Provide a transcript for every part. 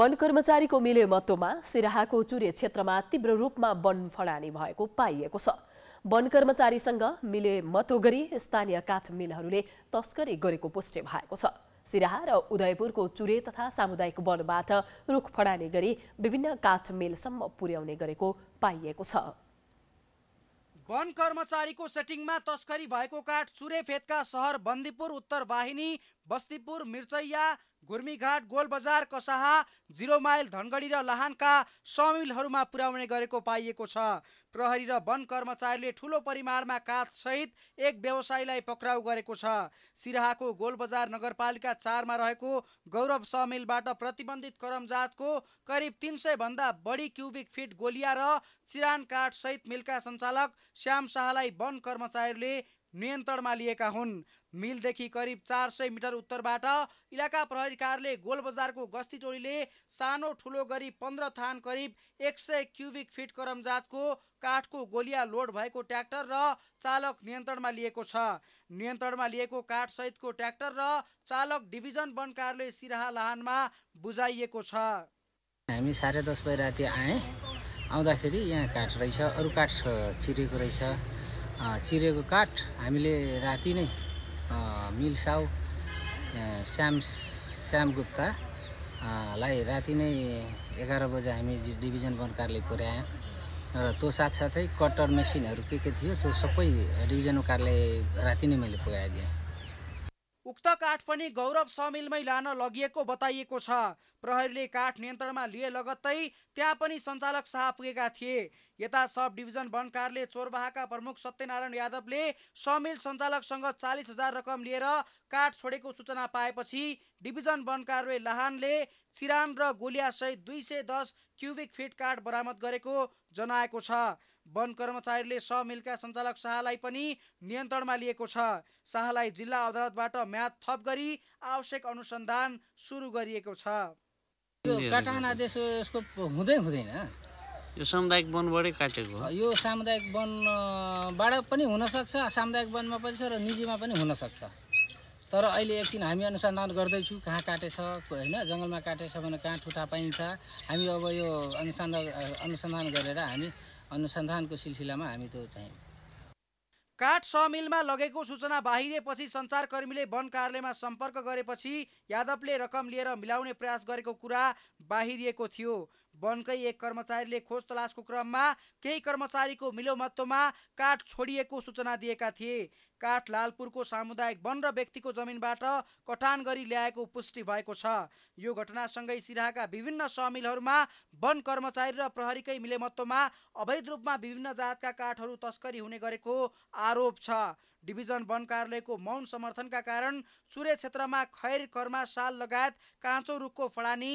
वन कर्मचारीको मिलेमत्वमा सिराहाको चुरे क्षेत्रमा तीव्र रूपमा वन फडानी भएको पाइएको छ वन कर्मचारीसँग मिलेमतो गरी स्थानीय काठ मिलहरूले तस्करी गरेको पुष्टि भएको छ सिराहा र उदयपुरको चुरे तथा सामुदायिक वनबाट रुख फडानी गरी विभिन्न काठ मिलसम्म पुर्याउने गरेको पाइएको छ वन कर्मचारीको सेटिङमा तस्करी भएको काठ चुरे फेदका सहर बन्दीपुर उत्तर वाहिनी बस्तीपुर मिर्चैया घुर्मीघाट गोलबजार बजार कसाहा जिरो माइल धनगढी र लहानका समिलहरूमा पुर्याउने गरेको पाइएको छ प्रहरी र वन कर्मचारीले ठुलो परिमाणमा काठ सहित एक व्यवसायीलाई पक्राउ गरेको छ सिराहाको गोलबजार नगरपालिका चारमा रहेको गौरव समिलबाट प्रतिबन्धित करमजातको करिब तिन भन्दा बढी क्युबिक फिट गोलिया र चिरान काठसहित मिलका सञ्चालक श्याम शाहलाई वन कर्मचारीले नियन्त्रणमा लिएका हुन् मिलदेखि करिब चार सय मिटर उत्तरबाट इलाका प्रहरी कार्यालय गोलबजारको गस्ती टोलीले सानो ठुलो गरी पन्ध्र थान करिब एक सय क्युबिक फिट करमजातको काठको गोलिया लोड भएको ट्र्याक्टर र चालक नियन्त्रणमा लिएको छ नियन्त्रणमा लिएको काठसहितको ट्र्याक्टर र चालक डिभिजन वन कार्यालय सिराहा लाहानमा बुझाइएको छ हामी साढे दस बजी राति आएँ आउँदाखेरि यहाँ काठ रहेछ अरू काठ चिरेको रहेछ चिरेको काठ हामीले राति नै मिल साउ श्याम श्याम गुप्ता लाई राति नै एघार बजे हामी डिभिजन वन कार्यालय पुर्यायौँ र त्यो साथसाथै कटर मेसिनहरू के के थियो त्यो सबै डिभिजन कार्यालय राति नै मैले पुऱ्याइदिएँ उक्त काठ पनि गौरव समिलमै लान लगिएको बताइएको छ प्रहरीले काठ नियन्त्रणमा लिए लगत्तै त्यहाँ पनि सञ्चालक शाह पुगेका थिए यता सब डिभिजन वनकारले चोरबाहाका प्रमुख सत्यनारायण यादवले समिल सञ्चालकसँग चालिस हजार रकम लिएर काठ छोडेको सूचना पाएपछि डिभिजन वन लाहानले चिरान र गोलियासहित दुई सय दस क्युबिक फिट काठ बरामद गरेको जनाएको छ वन कर्मचारीले सहमिलका सञ्चालक शाहलाई पनि नियन्त्रणमा लिएको छ शाहलाई जिल्ला अदालतबाट म्याद थप गरी आवश्यक अनुसन्धान सुरु गरिएको छ यो आदेश यसको हुँदै हुँदैन यो सामुदायिक वनबाटै काटेको यो सामुदायिक वनबाट पनि हुनसक्छ सामुदायिक वनमा पनि छ र निजीमा पनि हुनसक्छ तर अहिले एकछिन हामी अनुसन्धान गर्दैछु कहाँ काटेछ होइन जङ्गलमा काटेछ भने कहाँ ठुटा पाइन्छ हामी अब यो अनुसन्धान अनुसन्धान गरेर हामी अनुसन्धानको सिलसिलामा हामी त्यो चाहिँ काठ मिलमा लगेको सूचना बाहिरिएपछि सञ्चारकर्मीले वन कार्यालयमा सम्पर्क गरेपछि यादवले रकम लिएर मिलाउने प्रयास गरेको कुरा बाहिरिएको थियो वनकै एक कर्मचारीले खोज तलासको क्रममा केही कर्मचारीको मिलोमत्तोमा काठ छोडिएको सूचना दिएका थिए काठ लालपुरको सामुदायिक वन र व्यक्तिको जमिनबाट कटान गरी ल्याएको पुष्टि भएको छ यो घटनासँगै सिराहाका विभिन्न समिलहरूमा वन कर्मचारी र प्रहरीकै मिलेमत्तोमा अवैध रूपमा विभिन्न जातका काठहरू तस्करी हुने गरेको आरोप छ डिभिजन वन कार्यालयको मौन समर्थनका कारण चुरे क्षेत्रमा खैर कर्मा साल लगायत काँचो रुखको फडानी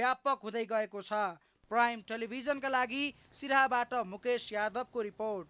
व्यापक हुँदै गएको छ प्राइम टेलिभिजनका लागि सिराहाबाट मुकेश यादवको रिपोर्ट